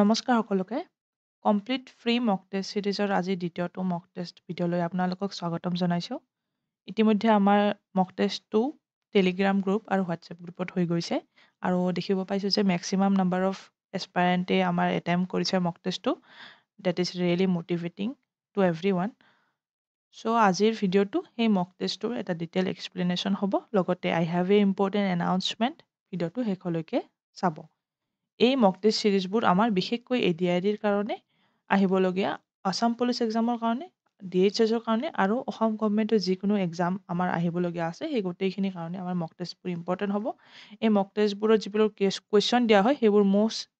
নমস্কাৰ সকলোকে complete free mock test চিৰিজৰ আজি দ্বিতীয়টো মক টেষ্ট ভিডিঅ'লৈ আপোনালোকক স্বাগতম জনাইছোঁ ইতিমধ্যে আমাৰ মক টেষ্টটো টেলিগ্ৰাম গ্ৰুপ আৰু হোৱাটছএপ গ্ৰুপত হৈ গৈছে আৰু দেখিব পাইছোঁ যে মেক্সিমাম নাম্বাৰ অফ এক্সপাৰেণ্টেই আমাৰ এটেম্প কৰিছে মক টেষ্টটো that is really motivating to everyone so' আজিৰ ভিডিঅ'টো সেই মক টেষ্টটোৰ এটা ডিটেইল এক্সপ্লেনেশ্যন হ'ব লগতে I have a important announcement ভিডিঅ'টো শেষলৈকে চাব এই মক টেষ্ট চিৰিজবোৰ আমাৰ বিশেষকৈ এ ডি আই ডিৰ কাৰণে আহিবলগীয়া আছাম পুলিচ এক্সামৰ কাৰণে ডি এইচ এছৰ কাৰণে আৰু অসম গভমেণ্টৰ যিকোনো এক্সাম আমাৰ আহিবলগীয়া আছে সেই গোটেইখিনিৰ কাৰণে আমাৰ মক টেষ্টবোৰ ইম্পৰ্টেণ্ট হ'ব এই মক টেষ্টবোৰত যিবোৰ কেছ কুৱেশ্যন দিয়া হয় সেইবোৰ most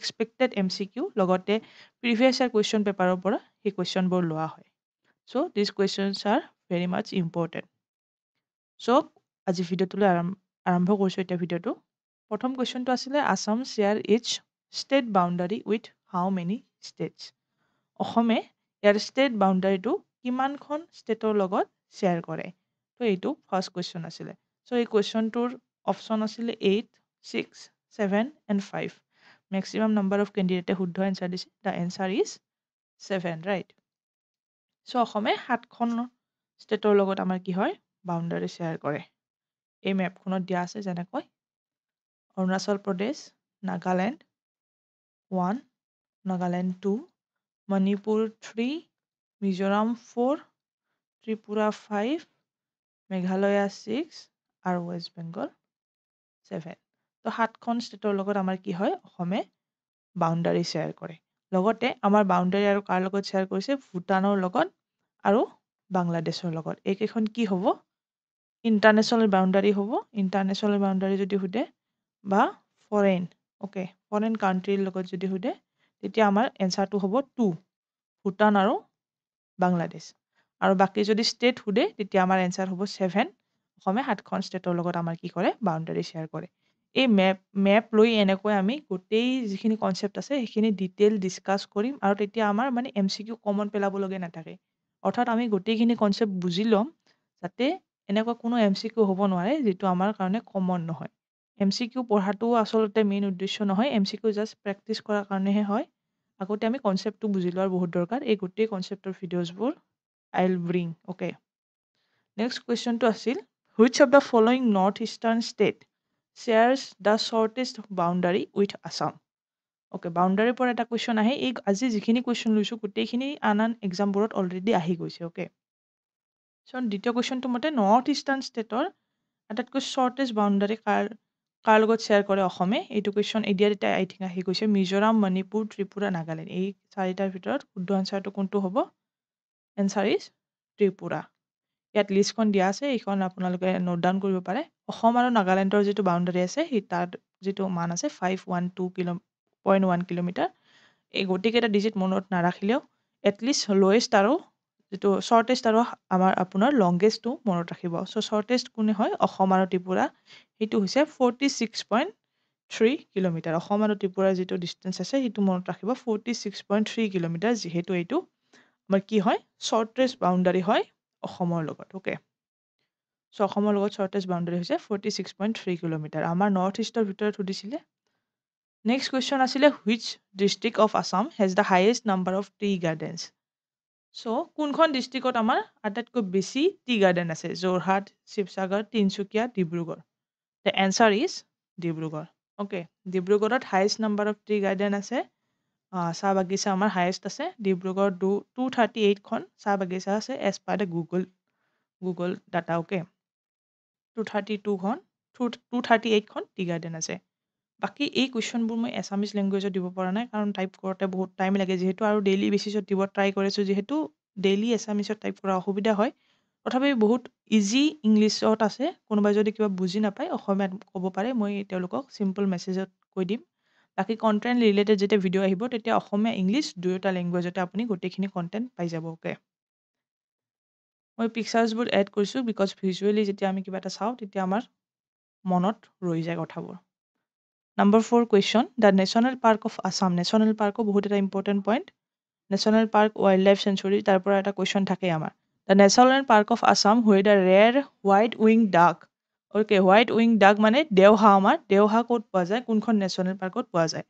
expected M C Q লগতে প্ৰিভিয়াছ ইয়াৰ কুৱেশ্যন পেপাৰৰ পৰা সেই কুৱেশ্যনবোৰ লোৱা হয় so' these questions are very much important so' আজি ভিডিঅ'টোলৈ আৰম্ভ আৰম্ভ কৰিছোঁ এতিয়া ভিডিঅ'টো প্ৰথম কুৱেশ্যনটো আছিলে আছাম শ্বেয়াৰ its state boundary with how many states অসমে ইয়াৰ ষ্টেট বাউণ্ডাৰীটো কিমানখন ষ্টেটৰ লগত শ্বেয়াৰ কৰে তো এইটো ফাৰ্ষ্ট কুৱেশ্যন আছিলে চ' এই কুৱেশ্যনটোৰ অপশ্যন আছিলে eight six seven and five maximum number of কেণ্ডিডেটে শুদ্ধ এনচাৰ দিছে the answer is seven right so' অসমে সাতখন ষ্টেটৰ লগত আমাৰ কি হয় বাউণ্ডাৰী শ্বেয়াৰ কৰে এই মেপখনত দিয়া আছে যেনেকৈ Arunachal Pradesh Nagaland one Nagaland two Manipur three Mizoram four Tripura five Meghalaya six আৰু ৱেষ্ট বেংগল ছেভেন ত' সাতখন ষ্টেটৰ লগত আমাৰ কি হয় অসমে বাউণ্ডাৰী শ্বেয়াৰ কৰে লগতে আমাৰ বাউণ্ডাৰী আৰু কাৰ লগত শ্বেয়াৰ কৰিছে ভূটানৰ লগত আৰু বাংলাদেশৰ লগত এইকেইখন কি হ'ব ইণ্টাৰনেশ্যনেল বাউণ্ডাৰী হ'ব ইণ্টাৰনেশ্যনেল বাউণ্ডাৰী যদি সোধে বা ফৰেইন অ'কে ফৰেইন কাউণ্ট্ৰিৰ লগত যদি সোধে তেতিয়া আমাৰ এনচাৰটো হ'ব টু ভূটান আৰু বাংলাদেশ আৰু বাকী যদি ষ্টেট সোধে তেতিয়া আমাৰ এনচাৰ হ'ব ছেভেন অসমে সাতখন ষ্টেটৰ লগত আমাৰ কি কৰে বাউণ্ডেৰী শ্বেয়াৰ কৰে এই মেপ মেপ লৈ এনেকৈ আমি গোটেই যিখিনি কনচেপ্ট আছে সেইখিনি ডিটেইল ডিছকাছ কৰিম আৰু তেতিয়া আমাৰ মানে এম চি কিউ কমন পেলাবলগীয়া নাথাকে অৰ্থাৎ আমি গোটেইখিনি কনচেপ্ট বুজি ল'ম যাতে এনেকুৱা কোনো এম চি কিউ হ'ব নোৱাৰে যিটো আমাৰ কাৰণে কমন নহয় এম চি কিউ পঢ়াটো আচলতে মেইন উদ্দেশ্য নহয় M C Q just practice কৰাৰ কাৰণেহে হয় আগতে আমি কনচেপ্টটো বুজি লোৱাৰ বহুত দৰকাৰ এই গোটেই কনচেপ্টৰ ভিডিঅ'জবোৰ I will bring okay next question আছিল which of the following north eastern state shares the shortest boundary with Assam okay বাউণ্ডাৰীৰ পৰা এটা কুৱেশ্যন আহে এই আজি যিখিনি কুৱেশ্যন লৈছোঁ গোটেইখিনি আন আন এক্সামবোৰত অলৰেডি আহি গৈছে অ'কে চ' দ্বিতীয় কুৱেশ্যনটো মতে নৰ্থ ইষ্টাৰ্ণ ষ্টেটৰ আটাইতকৈ শ্বৰ্টেষ্ট বাউণ্ডাৰী কাৰ কাৰ লগত শ্বেয়াৰ কৰে অসমে এইটো কুৱেশ্যন এতিয়া এতিয়া আই থিংক আহি গৈছে মিজোৰাম মণিপুৰ ত্ৰিপুৰা নাগালেণ্ড এই চাৰিটাৰ ভিতৰত শুদ্ধ এনচাৰটো কোনটো হ'ব এনচাৰ ইজ ত্ৰিপুৰা ইয়াত লিষ্টখন দিয়া আছে এইখন আপোনালোকে নোট ডাউন কৰিব পাৰে অসম আৰু নাগালেণ্ডৰ যিটো বাউণ্ডাৰী আছে সেই তাত যিটো মান আছে five one two kilo point one kilometre এই গোটেইকেইটা ডিজিট মনত নাৰাখিলেও এটলিষ্ট লৱেষ্ট আৰু যিটো শ্বৰ্টেষ্ট আৰু আমাৰ আপোনাৰ লংগেষ্টটো মনত ৰাখিব চ' শ্বৰ্টেষ্ট কোনে হয় অসম আৰু ত্ৰিপুৰা সেইটো হৈছে forty six point three kilometre Assam আৰু ত্ৰিপুৰাৰ যিটো ডিষ্টেঞ্চ আছে সেইটো মনত ৰাখিব forty six point three kilometre যিহেতু এইটো আমাৰ কি হয় চৰ্টেজ বাউণ্ডাৰী হয় অসমৰ লগত অ'কে চ' অসমৰ লগত চৰ্টেজ বাউণ্ডাৰী হৈছে forty six point three kilometre আমাৰ নৰ্থ ইষ্টৰ ভিতৰত সুধিছিলে নেক্সট কুৱেশ্যন আছিলে which district of Assam has the highest number of tea gardens so' কোনখন ডিষ্ট্ৰিক্টত আমাৰ আটাইতকৈ বেছি টি গাৰ্ডেন আছে Jorhat Sivasagar Tinsukia Dibrugarh the answer is Dibrugarh okay ডিব্ৰুগড়ত highest number of tree garden আছে চাহ বাগিচা আমাৰ হায়েষ্ট আছে ডিব্ৰুগড় টু টু থাৰ্টি এইটখন চাহ বাগিচা আছে as per the Google Google data okay two thirty টুখন টু টু থাৰ্টি এইটখন টি গাৰ্ডেন আছে বাকী এই কুৱেশ্যনবোৰ মই এচামিজ লেংগুৱেজত দিব পৰা নাই কাৰণ টাইপ কৰোঁতে বহুত টাইম লাগে যিহেতু আৰু ডেইলি বেচিছত দিব ট্ৰাই কৰিছোঁ যিহেতু ডেইলি এচামিজত টাইপ কৰা অসুবিধা হয় তথাপি বহুত ইজি ইংলিছত আছে কোনোবাই যদি কিবা বুজি নাপায় অসমীয়াত ক'ব পাৰে মই তেওঁলোকক চিম্পল মেছেজত কৈ দিম বাকী কণ্টেণ্ট ৰিলেটেড যেতিয়া ভিডিঅ' আহিব তেতিয়া অসমীয়া ইংলিছ দুয়োটা লেংগুৱেজতে আপুনি গোটেইখিনি কণ্টেণ্ট পাই যাব অ'কে মই পিকচাৰ্ছবোৰ এড কৰিছোঁ বিকজ ভিজুৱেলি যেতিয়া আমি কিবা এটা চাওঁ তেতিয়া আমাৰ মনত ৰৈ যায় কথাবোৰ number four question the national park of Assam national পাৰ্কো বহুত এটা important point national park wildlife sanctuary তাৰ পৰা এটা কুৱেশ্যন থাকেই আমাৰ the natural park of Assam where the rare white wing duck okay white wing duck মানে দেওহা আমাৰ দেওহা ক'ত পোৱা যায় কোনখন নেশ্যনেল পাৰ্কত পোৱা যায়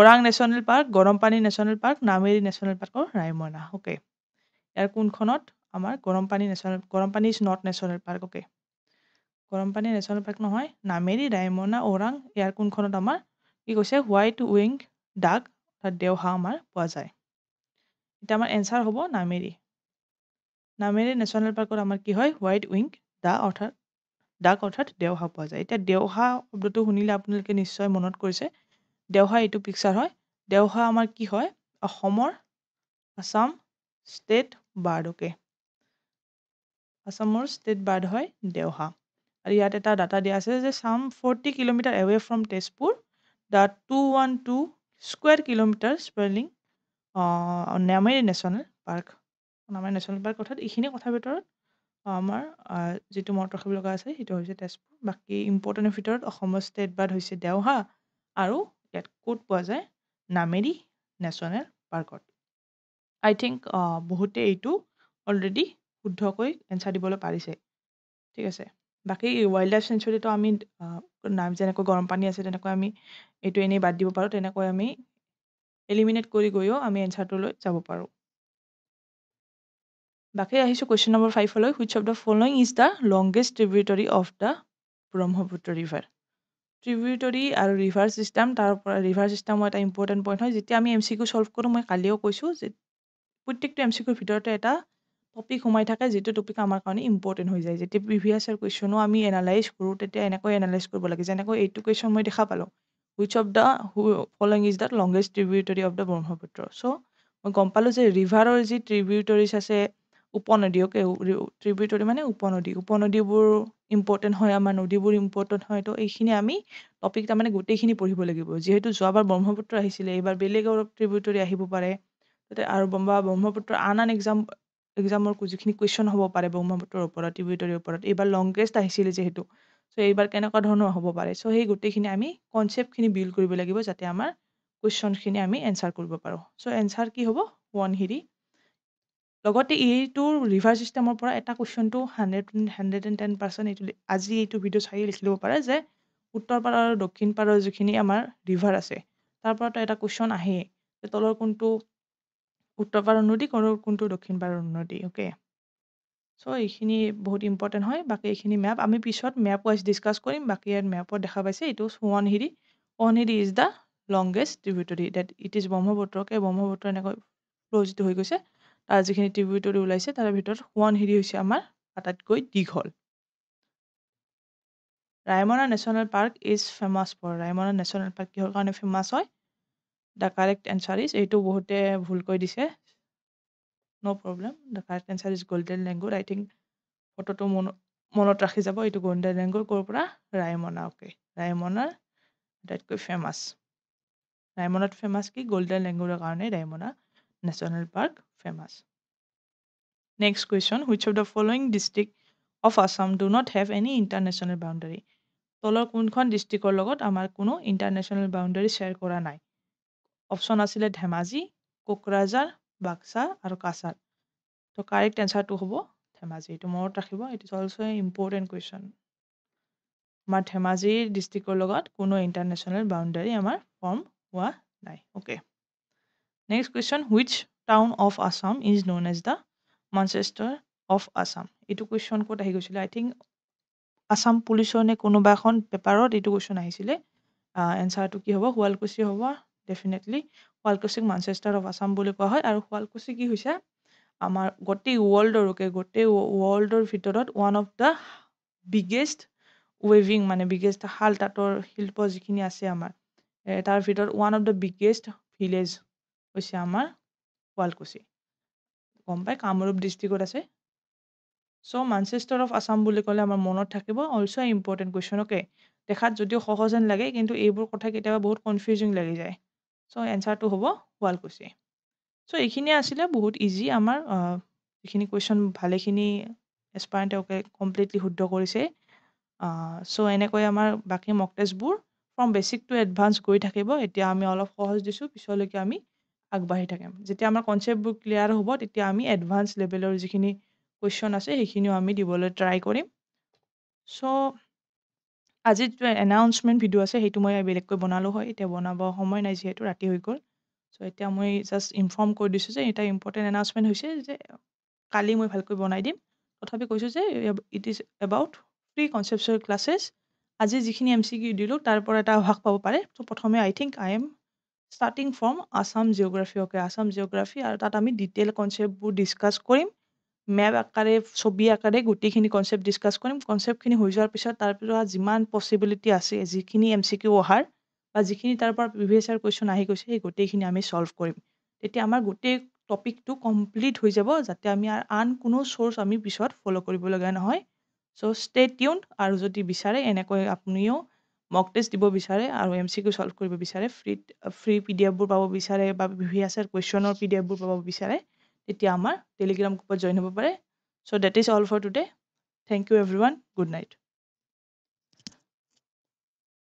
Orang national park Garampani national park Nameri national পাৰ্কৰ ৰাইমনা অ'কে ইয়াৰ কোনখনত আমাৰ গৰম Garampani national Garampani is not national park okay Garampani national park নহয় নামেৰি ৰাইমনা ওৰাং ইয়াৰ কোনখনত আমাৰ কি কৈছে হোৱাইট উইং ডাক অৰ্থাৎ দেওহা আমাৰ পোৱা যায় এতিয়া আমাৰ এনচাৰ হ'ব নামেৰি নামেৰে নেশ্যনেল পাৰ্কত আমাৰ কি হয় হোৱাইট উইং দা অৰ্থাৎ ডাক অৰ্থাৎ দেওহা পোৱা যায় এতিয়া দেওহা শব্দটো শুনিলে আপোনালোকে নিশ্চয় মনত কৰিছে দেওহা এইটো পিকচাৰ হয় দেওহা আমাৰ কি হয় অসমৰ আছাম ষ্টেট বাৰ্ড অ'কে আছামৰ ষ্টেট বাৰ্ড হয় দেওহা আৰু ইয়াত এটা ডাটা দিয়া আছে যে some forty kilometre away from Tezpur the two one two square kilometre spelling Nameri national park এখন আমাৰ নেশ্যনেল পাৰ্ক অৰ্থাৎ এইখিনি কথাৰ ভিতৰত আমাৰ যিটো মনত ৰাখিব লগা আছে সেইটো হৈছে তেজপুৰ বাকী ইম্পৰ্টেণ্টৰ ভিতৰত অসমৰ ষ্টেট বাৰ্ড হৈছে দেওহা আৰু ইয়াত ক'ত পোৱা যায় নামেৰি নেশ্যনেল পাৰ্কত আই থিংক বহুতে এইটো অলৰেডি শুদ্ধকৈ এনচাৰ দিবলৈ পাৰিছে ঠিক আছে বাকী ৱাইল্ড লাইফ চেঞ্চুৰীটো আমি নাম যেনেকৈ গৰম পানী আছে তেনেকৈ আমি এইটো এনেই বাদ দিব পাৰোঁ তেনেকৈ আমি এলিমিনেট কৰি গৈও আমি এনচাৰটোলৈ যাব পাৰোঁ বাকী আহিছোঁ কুৱেশ্যন নম্বৰ ফাইভলৈ which of the following is the longest tributary of the Brahmaputra river tributary আৰু ৰিভাৰ ছিষ্টেম তাৰ পৰা ৰিভাৰ ছিষ্টেমৰ এটা ইম্পৰ্টেণ্ট পইণ্ট হয় যেতিয়া আমি এম চি কিউ ছল্ভ কৰোঁ মই কালিও কৈছোঁ যে প্ৰত্যেকটো এম চি কিউৰ ভিতৰতে এটা টপিক সোমাই থাকে যিটো টপিক আমাৰ কাৰণে ইম্পৰ্টেণ্ট হৈ যায় যেতিয়া প্ৰিভিয়াছৰ কুৱেশ্যনো আমি এনালাইজ কৰোঁ তেতিয়া এনেকৈ এনালাইজ কৰিব লাগে যেনেকৈ এইটো কুৱেশ্যন মই দেখা পালোঁ which of the following is the longest tributary of the Brahmaputra so' মই গম পালোঁ যে ৰিভাৰৰ যি ট্ৰিবিউটৰিজ আছে উপনদী উপনদীয়কে ট্ৰিবিউটৰী মানে উপনদী উপনদীবোৰ ইম্পৰ্টেণ্ট হয় আমাৰ নদীবোৰ ইম্পৰ্টেণ্ট হয় তো এইখিনি আমি টপিক তাৰমানে গোটেইখিনি পঢ়িব লাগিব যিহেতু যোৱাবাৰ ব্ৰহ্মপুত্ৰ আহিছিলে এইবাৰ বেলেগৰ ট্ৰিবিউটৰী আহিব পাৰে তাতে আৰু বা ব্ৰহ্মপুত্ৰৰ আন আন এক্সাম এক্সামৰ যিখিনি কুৱেশ্যন হ'ব পাৰে ব্ৰহ্মপুত্ৰৰ ওপৰত ট্ৰিবিউটৰীৰ ওপৰত এইবাৰ লংগেষ্ট আহিছিলে যিহেতু চ' এইবাৰ কেনেকুৱা ধৰণৰ হ'ব পাৰে চ' সেই গোটেইখিনি আমি কনচেপ্টখিনি বিল্ড কৰিব লাগিব যাতে আমাৰ কুৱেশ্যনখিনি আমি এনচাৰ কৰিব পাৰোঁ চ' এনচাৰ কি হ'ব ওৱান হিৰি লগতে এইটো ৰিভাৰ ছিষ্টেমৰ পৰা এটা কুৱেশ্যনটো hundred hundred and ten percent এইটো আজি এইটো ভিডিঅ' চাই লিখি ল'ব পাৰে যে উত্তৰ পাৰ আৰু দক্ষিণ পাৰৰ যিখিনি আমাৰ ৰিভাৰ আছে তাৰ পৰাতো এটা কুৱেশ্যন আহে যে তলৰ কোনটো উত্তৰ পাৰৰ নদী কোনো কোনটো দক্ষিণ পাৰৰ নদী অ'কে চ' এইখিনি বহুত ইম্পৰ্টেণ্ট হয় বাকী এইখিনি মেপ আমি পিছত মেপ ৱাইজ ডিছকাছ কৰিম বাকী ইয়াত মেপত দেখা পাইছে এইটো Subansiri Subansiri is the longest tributary that it is ব্ৰহ্মপুত্ৰকে ব্ৰহ্মপুত্ৰ এনেকৈ প্ৰযোজিত হৈ গৈছে তাৰ যিখিনি ট্ৰিবিউটৰি ওলাইছে তাৰ ভিতৰত সোৱণশিৰি হৈছে আমাৰ আটাইতকৈ দীঘল Raimona national park is famous for Raimona national park কিহৰ কাৰণে ফেমাছ হয় দ্য কাৰেক্ট এনচাৰ ইজ এইটো বহুতে ভুলকৈ দিছে no' problem the correct answer is golden langur I think ফটোটো মন মনত ৰাখি যাব এইটো গল্ডেন লেংগুৰ ক'ৰ পৰা ৰায়মনা অ'কে ৰাইমনাৰ আটাইতকৈ ফেমাছ ৰায়মনাত ফেমাছ কি গল্ডেন লেংগুৰৰ কাৰণে Raimona National Park famous. Next question, which of the following district of Assam do not have any international boundary? তলৰ কোনখন ডিষ্ট্ৰিক্টৰ লগত আমাৰ কোনো ইণ্টাৰনেশ্যনেল বাউণ্ডেৰী শ্বেয়াৰ কৰা নাই অপশ্যন আছিলে ধেমাজি কোকৰাঝাৰ বাক্সা আৰু কাছাৰ ত' কাৰেক্ট এনচাৰটো হ'ব ধেমাজি এইটো মনত ৰাখিব it is also' a important question আমাৰ ধেমাজি ডিষ্ট্ৰিক্টৰ লগত কোনো ইণ্টাৰনেশ্যনেল বাউণ্ডেৰী আমাৰ ফৰ্ম হোৱা নাই okay Next question, which town of Assam is known as the Manchester of Assam? Ito question ko tahi gusile. I think Assam police ne kono ba kon paper or ito question ahi sile. Uh, answer to ki hova, huwal kusi hova, definitely. Huwal kusi Manchester of Assam bole ko hai. Aro huwal kusi ki husha? Amar gote world or okay, gote world or fitor one of the biggest waving, mane biggest hal tator hilpo zikini ase amar. Eh, tar fitor one of the biggest village. হৈছে আমাৰ শুৱালকুছি গম পায় কামৰূপ ডিষ্ট্ৰিক্টত আছে চ' Manchester of Assam বুলি ক'লে আমাৰ মনত থাকিব অলছ' ইম্পৰ্টেণ্ট কুৱেশ্যন অ'কে দেখাত যদিও সহজ যেন লাগে কিন্তু এইবোৰ কথা কেতিয়াবা বহুত কনফিউজিং লাগি যায় চ' এনচাৰটো হ'ব শুৱালকুছি চ' এইখিনিয়ে আছিলে বহুত ইজি আমাৰ এইখিনি কুৱেশ্যন ভালেখিনি এক্সপাৰেণ্ট তেওঁকে কমপ্লিটলি শুদ্ধ কৰিছে চ' এনেকৈ আমাৰ বাকী মক টেষ্টবোৰ ফ্ৰম বেচিক টু এডভান্স গৈ থাকিব এতিয়া আমি অলপ সহজ দিছোঁ পিছলৈকে আমি আগবাঢ়ি থাকিম যেতিয়া আমাৰ কনচেপ্টবোৰ ক্লিয়াৰ হ'ব তেতিয়া আমি এডভান্স লেভেলৰ যিখিনি কুৱেশ্যন আছে সেইখিনিও আমি দিবলৈ ট্ৰাই কৰিম ছ' আজি যিটো এনাউন্সমেণ্ট ভিডিঅ' আছে সেইটো মই বেলেগকৈ বনালোঁ হয় এতিয়া বনাব সময় নাই যিহেতু ৰাতি হৈ গ'ল চ' এতিয়া মই জাষ্ট ইনফৰ্ম কৰি দিছোঁ যে এটা ইম্পৰ্টেণ্ট এনাউন্সমেণ্ট হৈছে যে কালি মই ভালকৈ বনাই দিম তথাপি কৈছোঁ যে ইট ইজ এবাউট ফ্ৰী কনচেপ্টৰ ক্লাছেছ আজি যিখিনি এম চি কিউ দিলোঁ তাৰ পৰা এটা অভাস পাব পাৰে ত' প্ৰথমে I think I am starting from Assam geography okay Assam geography আৰু তাত আমি ডিটেইল কনচেপ্টবোৰ ডিছকাছ কৰিম মেপ আকাৰে ছবি আকাৰে গোটেইখিনি কনচেপ্ট ডিছকাছ কৰিম কনচেপ্টখিনি হৈ যোৱাৰ পিছত তাৰ পৰা যিমান পচিবিলিটি আছে যিখিনি এম চি কিউ অহাৰ বা যিখিনি তাৰ পৰা প্ৰিভিয়াছ ইয়াৰ কুৱেশ্যন আহি গৈছে সেই গোটেইখিনি আমি ছল্ভ কৰিম তেতিয়া আমাৰ গোটেই টপিকটো কমপ্লিট হৈ যাব যাতে আমি আৰু আন কোনো চ'ৰ্চ আমি পিছত ফ'ল' কৰিবলগীয়া নহয় চ' ষ্টে টিউন আৰু যদি বিচাৰে এনেকৈ আপুনিও মক টেষ্ট দিব বিচাৰে আৰু এম চি কিউ ছল্ভ কৰিব বিচাৰে ফ্ৰী ফ্ৰী পি ডি এফবোৰ পাব বিচাৰে বা ভি আছাৰ কুৱেশ্যনৰ পি ডি এফবোৰ পাব বিচাৰে তেতিয়া আমাৰ টেলিগ্ৰাম গ্ৰুপত জইন হ'ব পাৰে so' that is all for today thank you everyone good night